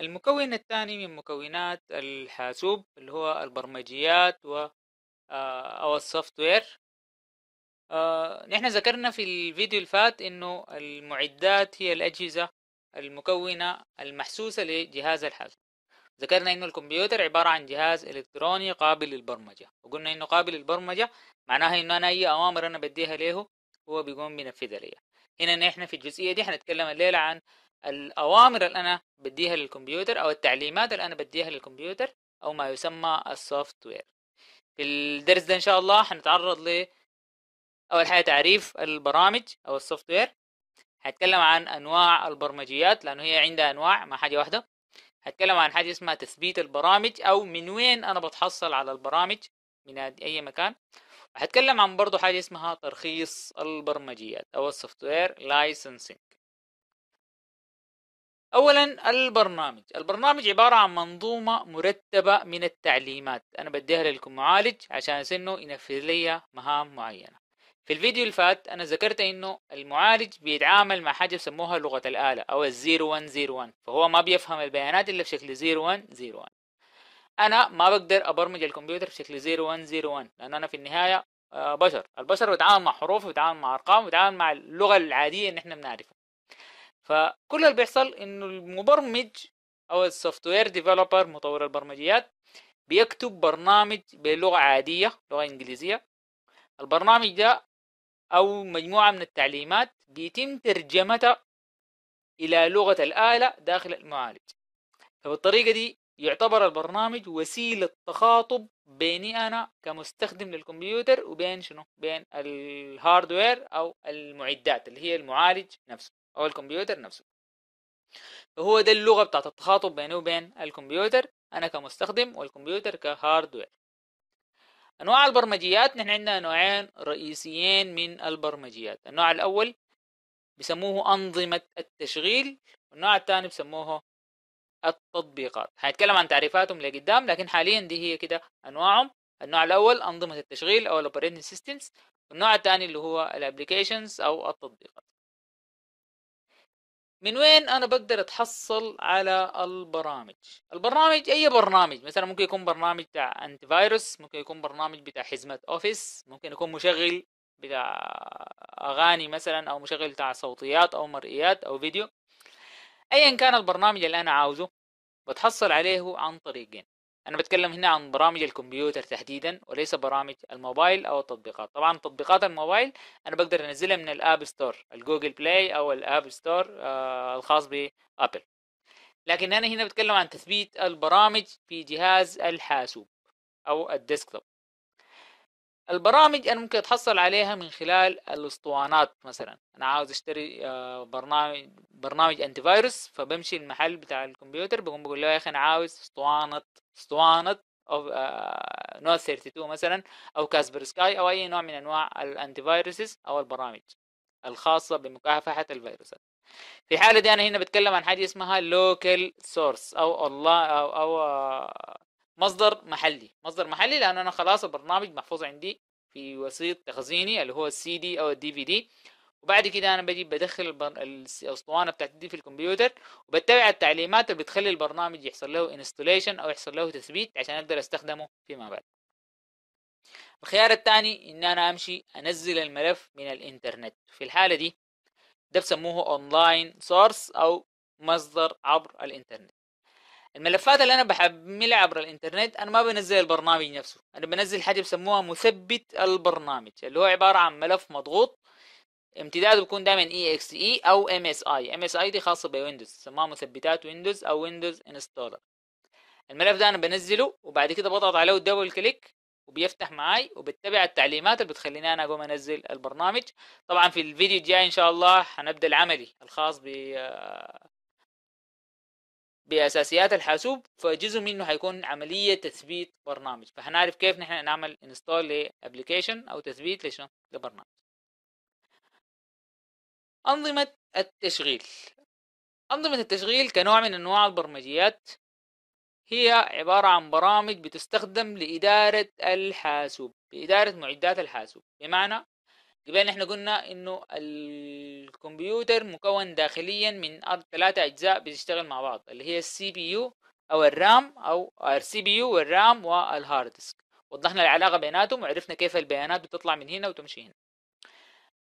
المكون الثاني من مكونات الحاسوب اللي هو البرمجيات و آه، او السوفت وير آه، نحن ذكرنا في الفيديو الفات انه المعدات هي الاجهزه المكونه المحسوسه لجهاز الحاسوب ذكرنا انه الكمبيوتر عباره عن جهاز الكتروني قابل للبرمجه وقلنا انه قابل للبرمجه معناها انه انا اي اوامر انا بديها له هو بيقوم بينفذها لي هنا نحن في الجزئيه دي حنتكلم الليله عن الأوامر اللي أنا بديها للكمبيوتر أو التعليمات اللي أنا بديها للكمبيوتر أو ما يسمى السوفت وير في الدرس ده إن شاء الله هنتعرض ل أول حاجة تعريف البرامج أو السوفت وير هتكلم عن أنواع البرمجيات لأنه هي عندها أنواع ما حاجة واحدة هتكلم عن حاجة اسمها تثبيت البرامج أو من وين أنا بتحصل على البرامج من أي مكان هتكلم عن برضه حاجة اسمها ترخيص البرمجيات أو السوفت وير لايسنسنج اولا البرنامج البرنامج عبارة عن منظومة مرتبة من التعليمات انا بديها لكم معالج عشان انه ينفذ لي مهام معينة في الفيديو اللي فات انا ذكرت انه المعالج بيتعامل مع حاجة بسموها لغة الآلة او ال 0101 فهو ما بيفهم البيانات الا بشكل 0101 انا ما بقدر ابرمج الكمبيوتر بشكل 0101 لان انا في النهاية آه، بشر البشر بتعامل مع حروف وبتعامل مع ارقام وبتعامل مع اللغة العادية اللي احنا بنعرفها فكل اللي بيحصل انه المبرمج او السوفت وير ديفلوبر مطور البرمجيات بيكتب برنامج بلغه عاديه لغه انجليزيه البرنامج ده او مجموعه من التعليمات بيتم ترجمتها الى لغه الاله داخل المعالج فبالطريقه دي يعتبر البرنامج وسيله تخاطب بيني انا كمستخدم للكمبيوتر وبين شنو بين الهاردوير او المعدات اللي هي المعالج نفسه او الكمبيوتر نفسه فهو ده اللغة بتاعت التخاطب بيني وبين الكمبيوتر أنا كمستخدم والكمبيوتر كهاردوير أنواع البرمجيات نحن عندنا نوعين رئيسيين من البرمجيات النوع الأول بيسموه أنظمة التشغيل والنوع الثاني بيسموه التطبيقات هنتكلم عن تعريفاتهم لقدام لكن حاليا دي هي كده أنواعهم النوع الأول أنظمة التشغيل أو الأوبريتنج سيستمز والنوع الثاني اللي هو الابلكيشنز أو التطبيقات من وين انا بقدر اتحصل على البرامج البرنامج اي برنامج مثلا ممكن يكون برنامج بتاع انتي فايروس ممكن يكون برنامج بتاع حزمة اوفيس ممكن يكون مشغل بتاع اغاني مثلا او مشغل بتاع صوتيات او مرئيات او فيديو ايا كان البرنامج اللي انا عاوزه بتحصل عليه عن طريقين انا بتكلم هنا عن برامج الكمبيوتر تحديدا وليس برامج الموبايل او التطبيقات طبعا تطبيقات الموبايل انا بقدر انزلها من الاب ستور الجوجل بلاي او الاب ستور آه الخاص بابل لكن انا هنا بتكلم عن تثبيت البرامج في جهاز الحاسوب او الديسكتوب البرامج انا ممكن اتحصل عليها من خلال الاسطوانات مثلا انا عاوز اشتري آه، برنامج برنامج انتي فيروس فبمشي المحل بتاع الكمبيوتر بقوم بقول له يا اخي انا عاوز اسطوانه اسطوانه او آه، نوت 32 مثلا او كاسبر سكاي او اي نوع من انواع الانتي فيروسز او البرامج الخاصه بمكافحه الفيروسات في الحاله دي انا هنا بتكلم عن حاجه اسمها لوكال سورس او الله او او آه، مصدر محلي مصدر محلي لان انا خلاص البرنامج محفوظ عندي في وسيط تخزيني اللي هو السي دي او الدي في دي وبعد كده انا بجي بدخل البر... الاسطوانه بتاعتي دي في الكمبيوتر وبتبع التعليمات اللي بتخلي البرنامج يحصل له انستليشن او يحصل له تثبيت عشان اقدر استخدمه فيما بعد الخيار الثاني ان انا امشي انزل الملف من الانترنت في الحاله دي ده بسموه اونلاين سورس او مصدر عبر الانترنت الملفات اللي انا بحملها عبر الانترنت انا ما بنزل البرنامج نفسه انا بنزل حاجه بسموها مثبت البرنامج اللي هو عباره عن ملف مضغوط امتداده بيكون دايما اي اكس اي او ام اس اي ام اس اي دي خاصه بويندوز سماها مثبتات ويندوز او ويندوز انستالر الملف ده انا بنزله وبعد كده بضغط عليه الدبل كليك وبيفتح معاي وبتبع التعليمات اللي بتخليني انا اقوم انزل البرنامج طبعا في الفيديو الجاي ان شاء الله هنبدا العملي الخاص ب آه، باساسيات الحاسوب فجزء منه هيكون عمليه تثبيت برنامج فهنعرف كيف نحن نعمل انستول لابلكيشن او تثبيت لشنو لبرنامج أنظمة التشغيل أنظمة التشغيل كنوع من أنواع البرمجيات هي عبارة عن برامج بتستخدم لإدارة الحاسوب لإدارة معدات الحاسوب بمعنى قبل نحن قلنا إنه الكمبيوتر مكون داخليا من ثلاثة أجزاء بتشتغل مع بعض اللي هي السي بي يو أو الرام أو آه، السي بي يو والرام والهارد ديسك وضحنا العلاقة بيناتهم وعرفنا كيف البيانات بتطلع من هنا وتمشي هنا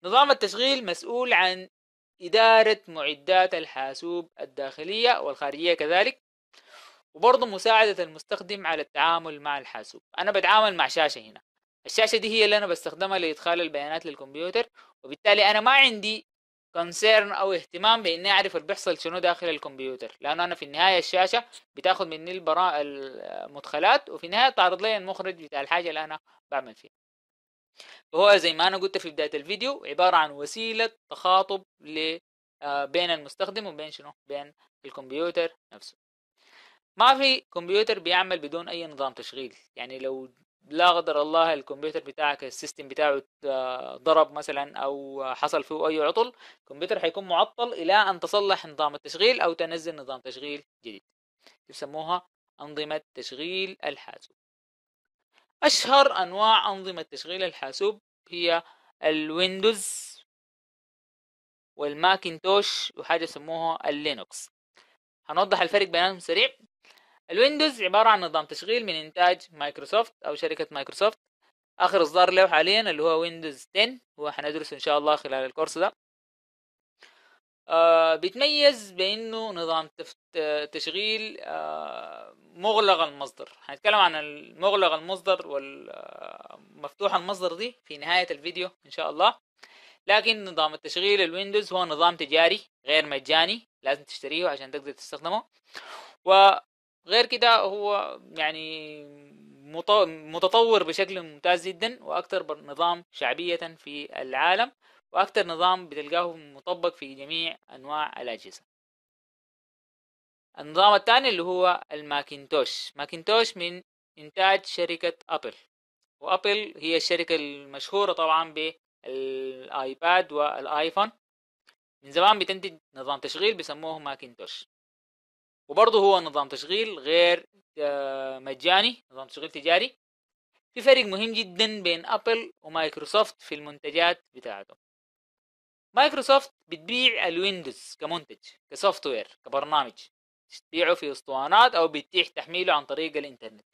نظام التشغيل مسؤول عن إدارة معدات الحاسوب الداخلية والخارجية كذلك وبرضه مساعدة المستخدم على التعامل مع الحاسوب أنا بتعامل مع شاشة هنا الشاشة دي هي اللي أنا بستخدمها لإدخال البيانات للكمبيوتر وبالتالي أنا ما عندي كونسيرن أو اهتمام بإني أعرف اللي بيحصل شنو داخل الكمبيوتر لأنه أنا في النهاية الشاشة بتاخد مني البراءة المدخلات وفي النهاية تعرض لي المخرج بتاع الحاجة اللي أنا بعمل فيها فهو زي ما انا قلت في بدايه الفيديو عباره عن وسيله تخاطب ل آه، بين المستخدم وبين شنو بين الكمبيوتر نفسه ما في كمبيوتر بيعمل بدون اي نظام تشغيل يعني لو لا قدر الله الكمبيوتر بتاعك السيستم بتاعه آه، ضرب مثلا او حصل فيه اي عطل الكمبيوتر حيكون معطل الى ان تصلح نظام التشغيل او تنزل نظام تشغيل جديد يسموها انظمه تشغيل الحاسوب أشهر أنواع أنظمة تشغيل الحاسوب هي الويندوز والماكنتوش وحاجة يسموها اللينوكس هنوضح الفرق بينهم سريع الويندوز عبارة عن نظام تشغيل من إنتاج مايكروسوفت أو شركة مايكروسوفت آخر إصدار له حاليا اللي هو ويندوز 10 وهندرسه إن شاء الله خلال الكورس ده آه، بيتميز بانه نظام تشغيل آه، مغلق المصدر هنتكلم عن المغلق المصدر والمفتوح آه، المصدر دي في نهاية الفيديو ان شاء الله لكن نظام التشغيل الويندوز هو نظام تجاري غير مجاني لازم تشتريه عشان تقدر تستخدمه وغير كده هو يعني متطور بشكل ممتاز جدا واكثر نظام شعبية في العالم وأكتر نظام بتلقاه مطبق في جميع أنواع الأجهزة النظام الثاني اللي هو الماكنتوش ماكنتوش من إنتاج شركة أبل وأبل هي الشركة المشهورة طبعا بالآيباد والآيفون من زمان بتنتج نظام تشغيل بيسموه ماكنتوش وبرضه هو نظام تشغيل غير آه، مجاني نظام تشغيل تجاري في فرق مهم جدا بين أبل ومايكروسوفت في المنتجات بتاعته مايكروسوفت بتبيع الويندوز كمنتج كسوفت وير كبرنامج تبيعه في اسطوانات او بتتيح تحميله عن طريق الانترنت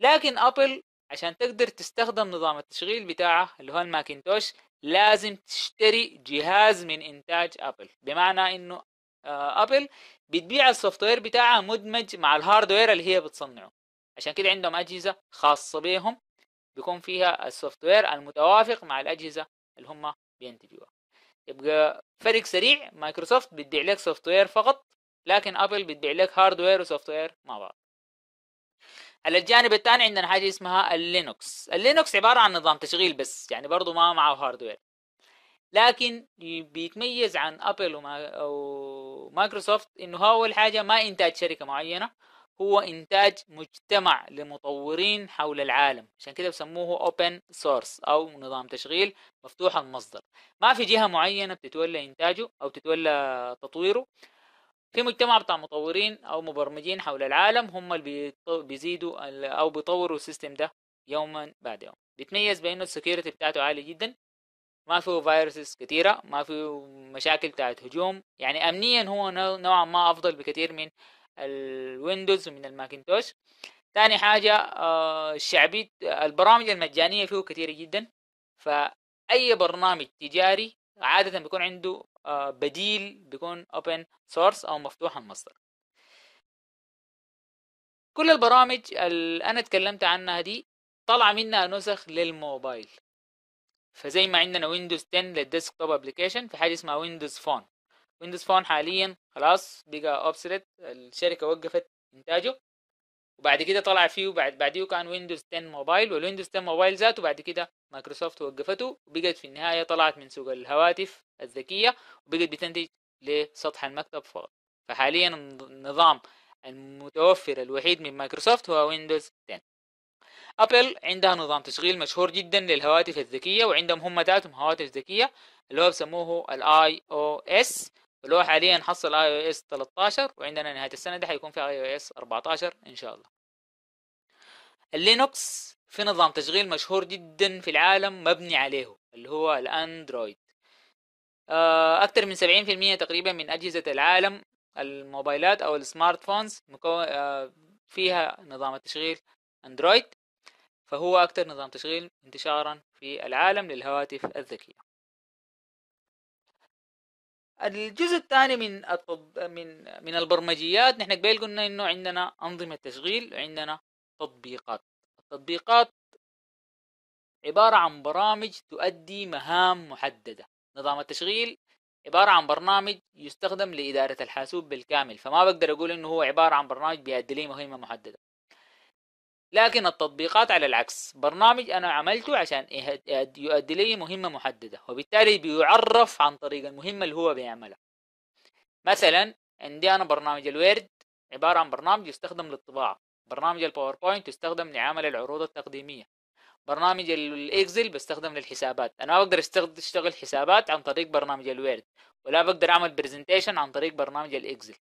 لكن ابل عشان تقدر تستخدم نظام التشغيل بتاعها اللي هو الماكنتوش لازم تشتري جهاز من انتاج ابل بمعنى انه آه، ابل بتبيع السوفت وير بتاعها مدمج مع الهاردوير اللي هي بتصنعه عشان كده عندهم اجهزه خاصه بيهم بيكون فيها السوفت وير المتوافق مع الاجهزه اللي هم بينتجوها يبقى فرق سريع مايكروسوفت بتبيع لك سوفت وير فقط لكن ابل بتبيع لك هارد وير وسوفت وير مع بعض على الجانب الثاني عندنا حاجه اسمها اللينوكس اللينوكس عباره عن نظام تشغيل بس يعني برضه ما معه هاردوير لكن بيتميز عن ابل وما انه هو اول حاجه ما انتاج شركه معينه هو إنتاج مجتمع لمطورين حول العالم عشان كده بسموه Open Source أو نظام تشغيل مفتوح المصدر ما في جهة معينة بتتولى إنتاجه أو تتولى تطويره في مجتمع بتاع مطورين أو مبرمجين حول العالم هم اللي بيزيدوا أو بيطوروا السيستم ده يوما بعد يوم بيتميز بأنه السكيورتي بتاعته عالي جدا ما فيه فيروسز كثيرة ما فيه مشاكل بتاعت هجوم يعني أمنيا هو نوعا ما أفضل بكثير من الويندوز ومن الماكنتوش ثاني حاجة آه، شعبية البرامج المجانية فيه كثيرة جدا فأي برنامج تجاري عادة بيكون عنده آه، بديل بيكون open source أو مفتوح المصدر كل البرامج اللي أنا اتكلمت عنها دي طلع منها نسخ للموبايل فزي ما عندنا ويندوز 10 للديسكتوب ابلكيشن في حاجه اسمها ويندوز فون ويندوز فون حاليا خلاص بقى اوبسليت الشركه وقفت انتاجه وبعد كده طلع فيه بعد بعديه كان ويندوز 10 موبايل والويندوز 10 موبايل ذاته بعد كده مايكروسوفت وقفته وبقت في النهايه طلعت من سوق الهواتف الذكيه وبقت بتنتج لسطح المكتب فقط فحاليا النظام المتوفر الوحيد من مايكروسوفت هو ويندوز 10 ابل عندها نظام تشغيل مشهور جدا للهواتف الذكيه وعندهم هم ذاتهم هواتف ذكيه اللي هو بسموه الاي او اس اللي هو حاليا حصل اي او اس 13 وعندنا نهايه السنه ده حيكون في اي او اس 14 ان شاء الله اللينوكس في نظام تشغيل مشهور جدا في العالم مبني عليه اللي هو الاندرويد آه، أكثر من 70% تقريبا من أجهزة العالم الموبايلات أو السمارت فونز آه، فيها نظام التشغيل أندرويد فهو أكثر نظام تشغيل انتشارا في العالم للهواتف الذكية الجزء الثاني من من من البرمجيات نحن قبل قلنا انه عندنا انظمه تشغيل عندنا تطبيقات التطبيقات عباره عن برامج تؤدي مهام محدده نظام التشغيل عبارة عن برنامج يستخدم لإدارة الحاسوب بالكامل فما بقدر أقول إنه هو عبارة عن برنامج بيؤدي لي مهمة محددة لكن التطبيقات على العكس برنامج أنا عملته عشان يؤدي لي مهمة محددة وبالتالي بيعرف عن طريق المهمة اللي هو بيعملها مثلا عندي أنا برنامج الويرد عبارة عن برنامج يستخدم للطباعة برنامج الباوربوينت يستخدم لعمل العروض التقديمية برنامج الاكسل بستخدم للحسابات انا ما بقدر اشتغل حسابات عن طريق برنامج الويرد ولا بقدر اعمل برزنتيشن عن طريق برنامج الاكسل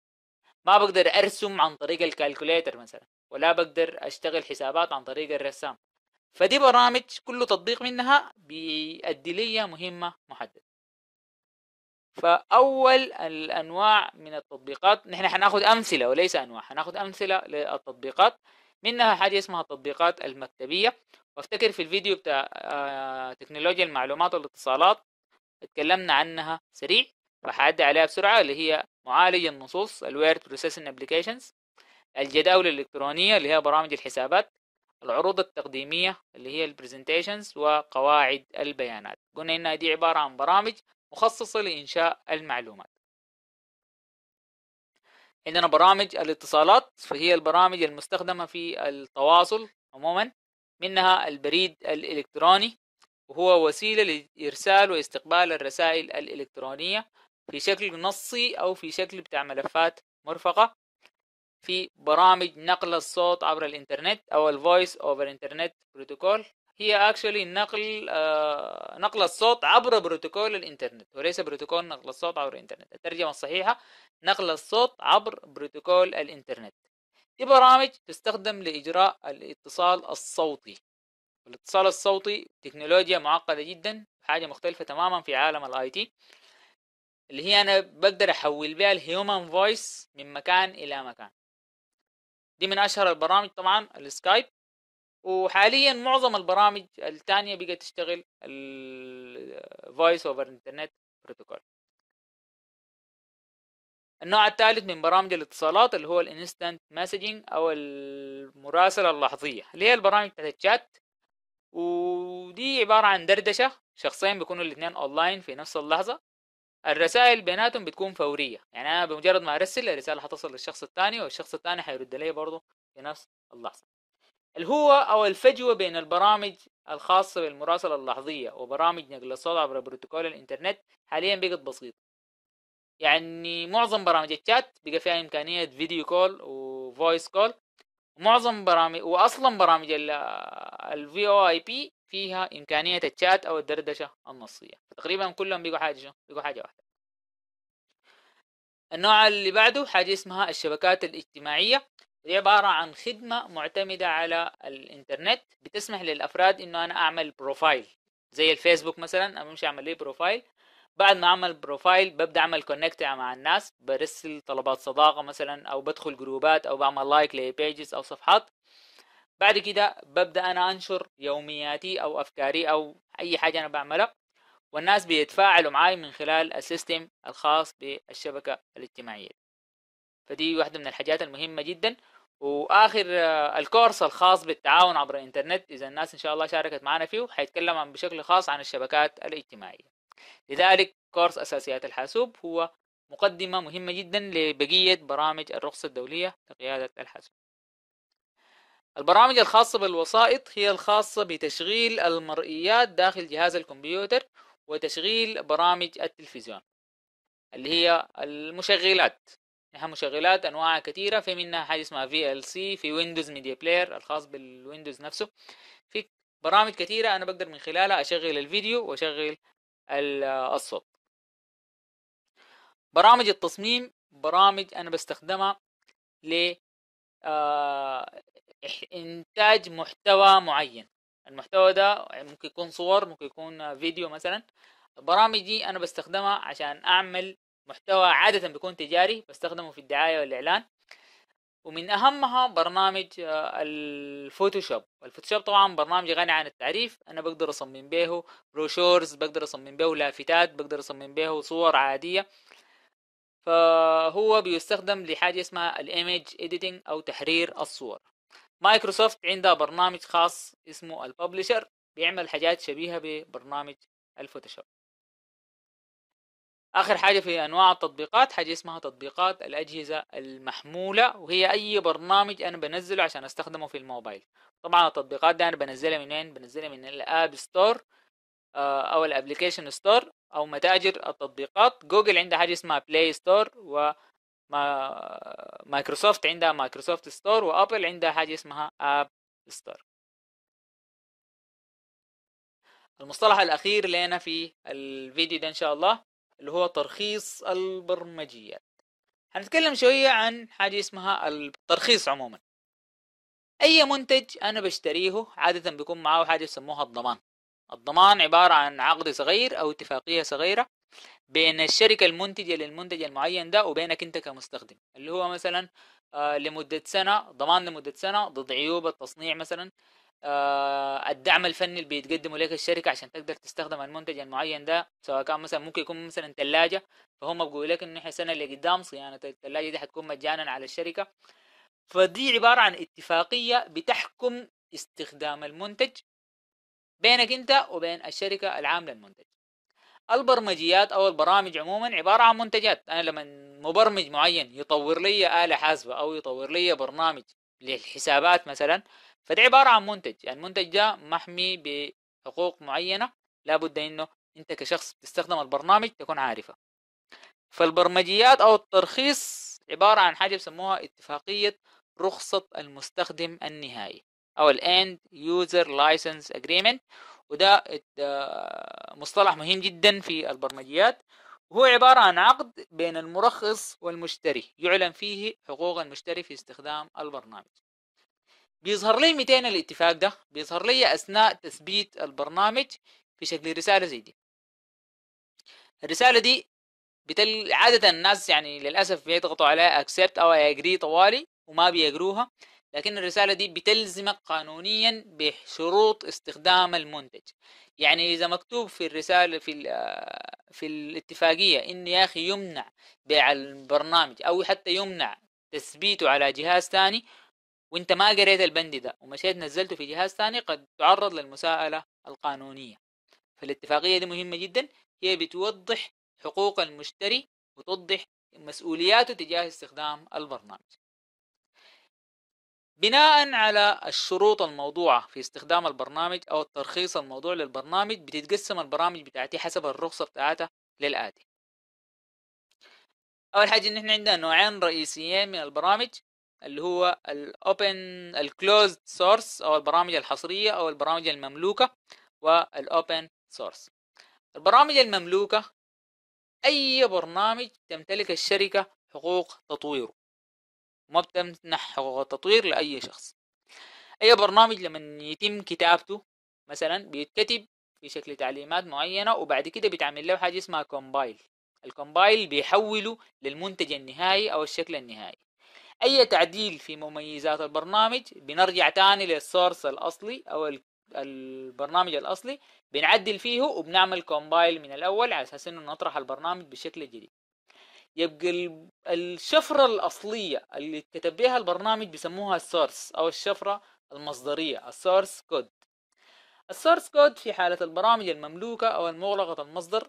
ما بقدر ارسم عن طريق الكالكوليتر مثلا ولا بقدر اشتغل حسابات عن طريق الرسام فدي برامج كل تطبيق منها بيأدي لي مهمة محددة فأول الأنواع من التطبيقات نحن حناخد أمثلة وليس أنواع حناخد أمثلة للتطبيقات منها حاجة اسمها التطبيقات المكتبية وافتكر في الفيديو بتاع آه، تكنولوجيا المعلومات والاتصالات اتكلمنا عنها سريع فحعدي عليها بسرعة اللي هي معالج النصوص الويرد بروسيسنج ابلكيشنز الجداول الالكترونيه اللي هي برامج الحسابات العروض التقديميه اللي هي البرزنتيشنز وقواعد البيانات قلنا انها دي عباره عن برامج مخصصه لانشاء المعلومات عندنا برامج الاتصالات فهي البرامج المستخدمه في التواصل عموما منها البريد الالكتروني وهو وسيله لارسال واستقبال الرسائل الالكترونيه في شكل نصي أو في شكل بتاع ملفات مرفقة في برامج نقل الصوت عبر الإنترنت أو الفويس أوفر إنترنت بروتوكول هي اكشولي نقل آه نقل الصوت عبر بروتوكول الانترنت وليس بروتوكول نقل الصوت عبر الانترنت الترجمه الصحيحه نقل الصوت عبر بروتوكول الانترنت دي برامج تستخدم لاجراء الاتصال الصوتي الاتصال الصوتي تكنولوجيا معقده جدا حاجه مختلفه تماما في عالم الاي تي اللي هي انا بقدر احول بيها الهيومن فويس من مكان الى مكان دي من اشهر البرامج طبعا السكايب وحاليا معظم البرامج التانية بقت تشتغل الفويس اوفر انترنت بروتوكول النوع الثالث من برامج الاتصالات اللي هو الانستنت مسجنج او المراسله اللحظيه اللي هي البرامج بتاعت الشات ودي عباره عن دردشه شخصين بيكونوا الاثنين اونلاين في نفس اللحظه الرسائل بيناتهم بتكون فوريه يعني انا بمجرد ما ارسل الرساله هتصل للشخص الثاني والشخص الثاني هيرد لي برضه في نفس اللحظه الهوة او الفجوه بين البرامج الخاصه بالمراسله اللحظيه وبرامج نقل الصوت عبر بروتوكول الانترنت حاليا بقت بسيطه يعني معظم برامج الشات بقى فيها امكانيه فيديو كول وفويس كول معظم برامج واصلا برامج الفي او اي بي فيها إمكانية الشات أو الدردشة النصية تقريبا كلهم بيقوا حاجة شو بيقوا حاجة واحدة النوع اللي بعده حاجة اسمها الشبكات الاجتماعية دي عبارة عن خدمة معتمدة على الإنترنت بتسمح للأفراد إنه أنا أعمل بروفايل زي الفيسبوك مثلا أنا بمشي أعمل لي بروفايل بعد ما أعمل بروفايل ببدأ أعمل كونكت مع الناس برسل طلبات صداقة مثلا أو بدخل جروبات أو بعمل لايك لبيجز أو صفحات بعد كده ببدا انا انشر يومياتي او افكاري او اي حاجه انا بعملها والناس بيتفاعلوا معاي من خلال السيستم الخاص بالشبكه الاجتماعيه فدي واحده من الحاجات المهمه جدا واخر آه، الكورس الخاص بالتعاون عبر الانترنت اذا الناس ان شاء الله شاركت معنا فيه حيتكلم عن بشكل خاص عن الشبكات الاجتماعيه لذلك كورس اساسيات الحاسوب هو مقدمه مهمه جدا لبقيه برامج الرخصه الدوليه لقياده الحاسوب البرامج الخاصة بالوسائط هي الخاصة بتشغيل المرئيات داخل جهاز الكمبيوتر وتشغيل برامج التلفزيون اللي هي المشغلات نحن مشغلات انواع كثيره في منها حاجه اسمها VLC في ويندوز ميديا بلاير الخاص بالويندوز نفسه في برامج كثيره انا بقدر من خلالها اشغل الفيديو واشغل آه، الصوت برامج التصميم برامج انا بستخدمها ل آه، انتاج محتوى معين المحتوى ده ممكن يكون صور ممكن يكون فيديو مثلا البرامج دي انا بستخدمها عشان اعمل محتوى عادة بيكون تجاري بستخدمه في الدعاية والاعلان ومن اهمها برنامج آه، الفوتوشوب الفوتوشوب طبعا برنامج غني عن التعريف انا بقدر اصمم به بروشورز بقدر اصمم به لافتات بقدر اصمم به صور عادية فهو بيستخدم لحاجة اسمها الايمج ايديتنج او تحرير الصور مايكروسوفت عندها برنامج خاص اسمه الببلشر بيعمل حاجات شبيهة ببرنامج الفوتوشوب آخر حاجة في أنواع التطبيقات حاجة اسمها تطبيقات الأجهزة المحمولة وهي أي برنامج أنا بنزله عشان أستخدمه في الموبايل طبعا التطبيقات دي أنا بنزلها من وين؟ بنزلها من الآب آه، ستور أو الأبليكيشن ستور أو متاجر التطبيقات جوجل عندها حاجة اسمها بلاي ستور ما مايكروسوفت عندها مايكروسوفت ستور وابل عندها حاجه اسمها اب ستور المصطلح الاخير لنا في الفيديو ده ان شاء الله اللي هو ترخيص البرمجيات هنتكلم شويه عن حاجه اسمها الترخيص عموما اي منتج انا بشتريه عاده بيكون معاه حاجه يسموها الضمان الضمان عبارة عن عقد صغير أو اتفاقية صغيرة بين الشركة المنتجة للمنتج المعين ده وبينك أنت كمستخدم اللي هو مثلا آه، لمدة سنة ضمان لمدة سنة ضد عيوب التصنيع مثلا آه، الدعم الفني اللي بيتقدمه لك الشركة عشان تقدر تستخدم المنتج المعين ده سواء كان مثلا ممكن يكون مثلا ثلاجة فهم بيقولوا لك إنه إحنا السنة اللي قدام صيانة الثلاجة دي حتكون مجانا على الشركة فدي عبارة عن اتفاقية بتحكم استخدام المنتج بينك انت وبين الشركه العامله المنتج البرمجيات او البرامج عموما عباره عن منتجات انا لما مبرمج معين يطور لي اله حاسبه او يطور لي برنامج للحسابات مثلا فده عباره عن منتج يعني المنتج ده محمي بحقوق معينه لابد انه انت كشخص بتستخدم البرنامج تكون عارفه فالبرمجيات او الترخيص عباره عن حاجه بسموها اتفاقيه رخصه المستخدم النهائي او الاند يوزر لايسنس اجريمنت وده مصطلح مهم جدا في البرمجيات وهو عبارة عن عقد بين المرخص والمشتري يعلن فيه حقوق المشتري في استخدام البرنامج بيظهر لي متين الاتفاق ده بيظهر لي أثناء تثبيت البرنامج في شكل رسالة زي دي الرسالة دي بتل عادة الناس يعني للأسف بيضغطوا عليها accept أو agree طوالي وما بيقروها لكن الرسالة دي بتلزمك قانونيا بشروط استخدام المنتج يعني إذا مكتوب في الرسالة في آه، في الاتفاقية إن يا أخي يمنع بيع البرنامج أو حتى يمنع تثبيته على جهاز ثاني وانت ما قريت البند ده ومشيت نزلته في جهاز ثاني قد تعرض للمساءلة القانونية فالاتفاقية دي مهمة جدا هي بتوضح حقوق المشتري وتوضح مسؤولياته تجاه استخدام البرنامج بناء على الشروط الموضوعة في استخدام البرنامج أو الترخيص الموضوع للبرنامج بتتقسم البرامج بتاعتي حسب الرخصة بتاعتها للآتي أول حاجة نحن إحنا عندنا نوعين رئيسيين من البرامج اللي هو الأوبن الكلوزد سورس أو البرامج الحصرية أو البرامج المملوكة والأوبن سورس البرامج المملوكة أي برنامج تمتلك الشركة حقوق تطويره ما بتمنح تطوير لأي شخص أي برنامج لما يتم كتابته مثلا بيتكتب في شكل تعليمات معينة وبعد كده بتعمل له حاجة اسمها كومبايل الكومبايل بيحوله للمنتج النهائي أو الشكل النهائي أي تعديل في مميزات البرنامج بنرجع تاني للسورس الأصلي أو البرنامج الأصلي بنعدل فيه وبنعمل كومبايل من الأول على أساس إنه نطرح البرنامج بشكل جديد يبقى الشفرة الأصلية اللي كتب بها البرنامج بيسموها السورس أو الشفرة المصدرية السورس كود السورس كود في حالة البرامج المملوكة أو المغلقة المصدر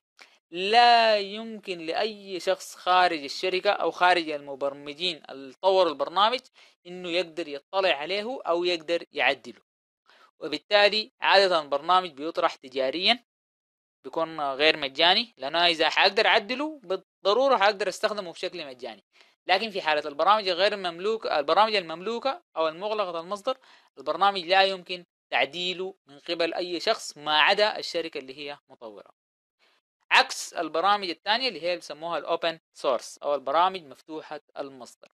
لا يمكن لأي شخص خارج الشركة أو خارج المبرمجين اللي طوروا البرنامج إنه يقدر يطلع عليه أو يقدر يعدله وبالتالي عادة البرنامج بيطرح تجاريا بيكون غير مجاني لانه اذا حقدر اعدله بالضروره حقدر استخدمه بشكل مجاني لكن في حاله البرامج الغير المملوكه البرامج المملوكه او المغلقه المصدر البرنامج لا يمكن تعديله من قبل اي شخص ما عدا الشركه اللي هي مطوره عكس البرامج الثانيه اللي هي بيسموها الاوبن سورس او البرامج مفتوحه المصدر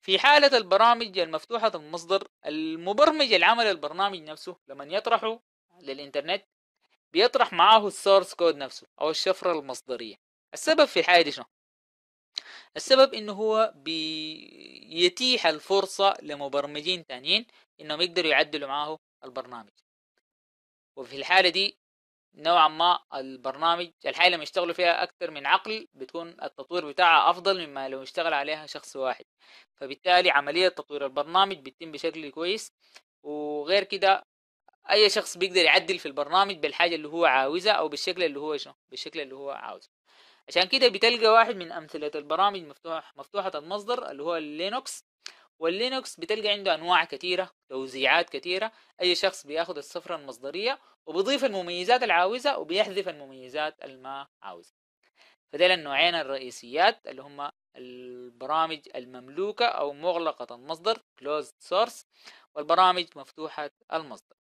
في حالة البرامج المفتوحة المصدر المبرمج العمل البرنامج نفسه لمن يطرحه للإنترنت بيطرح معاه السورس كود نفسه او الشفره المصدريه السبب في الحاله دي شنو السبب انه هو بيتيح الفرصه لمبرمجين تانيين انهم يقدروا يعدلوا معاه البرنامج وفي الحاله دي نوعا ما البرنامج الحاله لما يشتغلوا فيها اكثر من عقل بتكون التطوير بتاعها افضل مما لو اشتغل عليها شخص واحد فبالتالي عمليه تطوير البرنامج بتتم بشكل كويس وغير كده اي شخص بيقدر يعدل في البرنامج بالحاجه اللي هو عاوزها او بالشكل اللي هو شنو بالشكل اللي هو عاوزه عشان كده بتلقى واحد من امثله البرامج مفتوح مفتوحه المصدر اللي هو اللينوكس واللينوكس بتلقى عنده انواع كثيره توزيعات كثيره اي شخص بياخد الصفره المصدريه وبيضيف المميزات العاوزه وبيحذف المميزات الما عاوزها فدل النوعين الرئيسيات اللي هم البرامج المملوكة أو مغلقة المصدر closed source والبرامج مفتوحة المصدر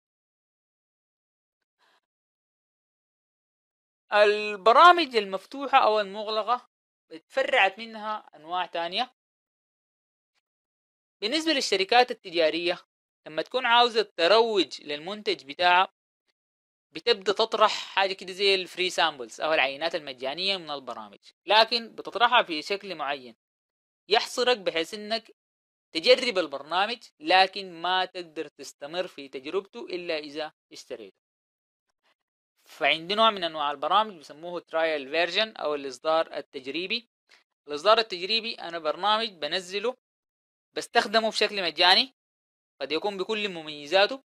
البرامج المفتوحة أو المغلقة اتفرعت منها أنواع تانية بالنسبة للشركات التجارية لما تكون عاوزة تروج للمنتج بتاعها بتبدا تطرح حاجه كده زي الفري سامبلز او العينات المجانيه من البرامج لكن بتطرحها في شكل معين يحصرك بحيث انك تجرب البرنامج لكن ما تقدر تستمر في تجربته الا اذا اشتريته فعند نوع من انواع البرامج بيسموه ترايل فيرجن او الاصدار التجريبي الاصدار التجريبي انا برنامج بنزله بستخدمه بشكل مجاني قد يكون بكل مميزاته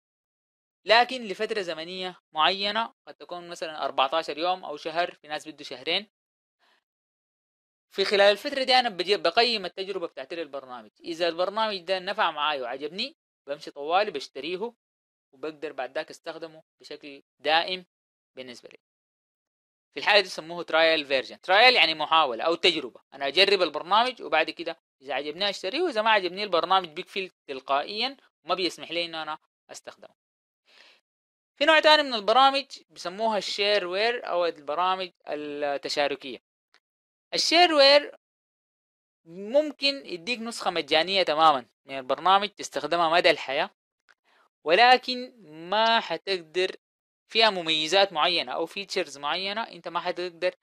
لكن لفترة زمنية معينة قد تكون مثلا 14 يوم أو شهر في ناس بده شهرين في خلال الفترة دي أنا بقيم التجربة بتاعتي للبرنامج إذا البرنامج ده نفع معاي وعجبني بمشي طوالي بشتريه وبقدر بعد ذاك استخدمه بشكل دائم بالنسبه لي في الحاله دي يسموه ترايل فيرجن ترايل يعني محاوله او تجربه انا اجرب البرنامج وبعد كده اذا عجبني اشتريه واذا ما عجبني البرنامج بيقفل تلقائيا وما بيسمح لي ان انا استخدمه في نوع تاني من البرامج بيسموها الشير وير او البرامج التشاركيه الشير وير ممكن يديك نسخه مجانيه تماما من البرنامج تستخدمها مدى الحياه ولكن ما حتقدر فيها مميزات معينة أو فيتشرز معينة أنت ما حتقدر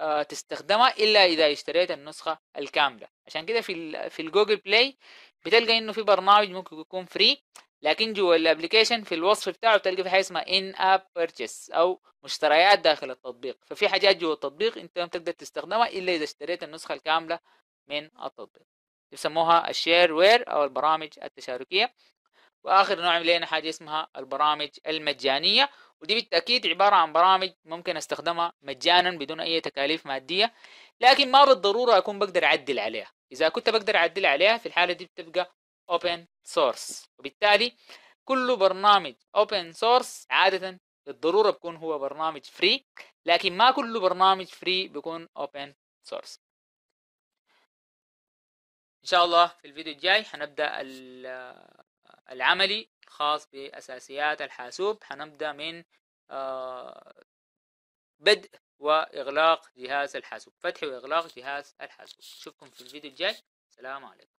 آه، تستخدمها إلا إذا اشتريت النسخة الكاملة عشان كده في في الجوجل بلاي بتلقى إنه في برنامج ممكن يكون فري لكن جوا الابلكيشن في الوصف بتاعه بتلقى في حاجه اسمها ان اب بيرتشيس او مشتريات داخل التطبيق ففي حاجات جوا التطبيق انت ما بتقدر تستخدمها الا اذا اشتريت النسخه الكامله من التطبيق يسموها الشير وير او البرامج التشاركيه واخر نوع لنا حاجه اسمها البرامج المجانيه ودي بالتأكيد عبارة عن برامج ممكن استخدمها مجانا بدون أي تكاليف مادية لكن ما بالضرورة أكون بقدر أعدل عليها إذا كنت بقدر أعدل عليها في الحالة دي بتبقى open source وبالتالي كل برنامج open source عادة بالضرورة بكون هو برنامج فري لكن ما كل برنامج فري بيكون open source إن شاء الله في الفيديو الجاي هنبدأ العملي خاص بأساسيات الحاسوب حنبدأ من آه، بدء وإغلاق جهاز الحاسوب فتح وإغلاق جهاز الحاسوب نشوفكم في الفيديو الجاي السلام عليكم